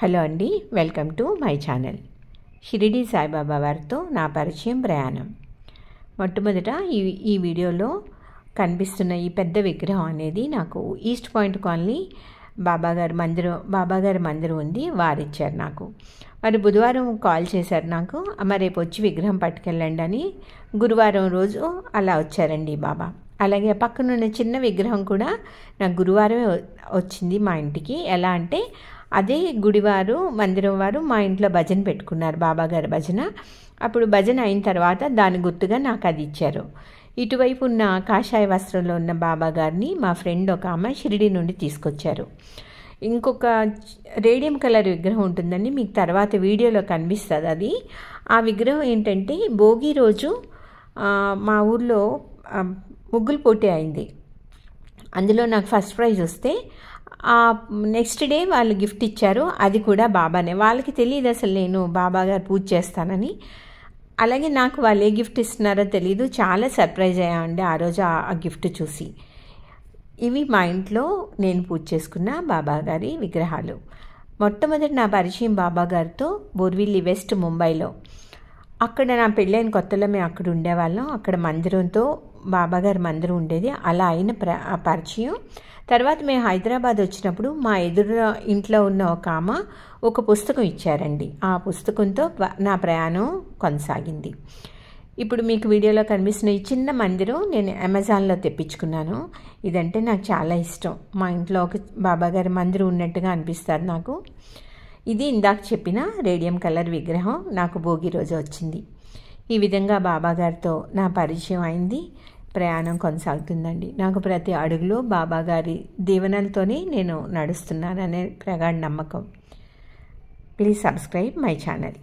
hello అండి welcome to my channel Shirdi Sai Baba వారితో నా పరిచయం ప్రయాణం మొట్టమొదట ఈ ఈ వీడియోలో కనిపిస్తున్న ఈ పెద్ద విగ్రహం అనేది నాకు ఈస్ట్ పాయింట్ కాలనీ బాబాగారు మందిరం బాబాగారి మందిరం ఉంది వారిచ్చారు నాకు మరి బుధవారం కాల్ చేశారు నాకు అమ్మ రేపు వచ్చి విగ్రహం పట్టుకెళ్ళండి అని గురువారం రోజు అలా వచ్చారండి బాబా అలాగే పక్కనున్న చిన్న విగ్రహం కూడా నాకు గురువారమే వచ్చింది మా ఇంటికి ఎలా అంటే అదే గుడివారు మందిరం వారు మా ఇంట్లో భజన పెట్టుకున్నారు బాబాగారి భజన అప్పుడు భజన అయిన తర్వాత దాని గుర్తుగా నాకు అది ఇచ్చారు ఇటువైపు ఉన్న కాషాయ వస్త్రంలో ఉన్న బాబాగారిని మా ఫ్రెండ్ ఒక ఆమె షిరిడి నుండి తీసుకొచ్చారు ఇంకొక రేడియం కలర్ విగ్రహం ఉంటుందండి మీకు తర్వాత వీడియోలో కనిపిస్తుంది అది ఆ విగ్రహం ఏంటంటే భోగి రోజు మా ఊర్లో ముగ్గులు పోటీ అయింది అందులో నాకు ఫస్ట్ ప్రైజ్ వస్తే నెక్స్ట్ డే వాళ్ళు గిఫ్ట్ ఇచ్చారు అది కూడా బాబానే వాళ్ళకి తెలియదు అసలు నేను బాబా గారు పూజ చేస్తానని అలాగే నాకు వాళ్ళు ఏ గిఫ్ట్ ఇస్తున్నారో తెలీదు చాలా సర్ప్రైజ్ అయ్యామండి ఆ రోజు ఆ గిఫ్ట్ చూసి ఇవి మా ఇంట్లో నేను పూజ చేసుకున్న బాబా గారి విగ్రహాలు మొట్టమొదటి నా పరిచయం బాబా గారితో బోర్విల్లి వెస్ట్ ముంబైలో అక్కడ నా పెళ్ళైన కొత్తలో మేము అక్కడ ఉండేవాళ్ళం అక్కడ మందిరంతో బాబాగారి మందిరం ఉండేది అలా అయిన ప్ర పరిచయం తర్వాత మేము హైదరాబాద్ వచ్చినప్పుడు మా ఎదురు ఇంట్లో ఉన్న ఒక ఆమ ఒక పుస్తకం ఇచ్చారండి ఆ పుస్తకంతో నా ప్రయాణం కొనసాగింది ఇప్పుడు మీకు వీడియోలో కనిపిస్తున్న ఈ చిన్న మందిరం నేను అమెజాన్లో తెప్పించుకున్నాను ఇదంటే నాకు చాలా ఇష్టం మా ఇంట్లో ఒక బాబాగారి మందిరం ఉన్నట్టుగా అనిపిస్తారు నాకు ఇది ఇందాక చెప్పిన రేడియం కలర్ విగ్రహం నాకు భోగి రోజు వచ్చింది ఈ విధంగా బాబాగారితో నా పరిచయం అయింది ప్రయాణం కొనసాగుతుందండి నాకు ప్రతి అడుగులో బాబాగారి దీవెనలతోనే నేను నడుస్తున్నాననే ప్రగాఢ నమ్మకం ప్లీజ్ సబ్స్క్రైబ్ మై ఛానల్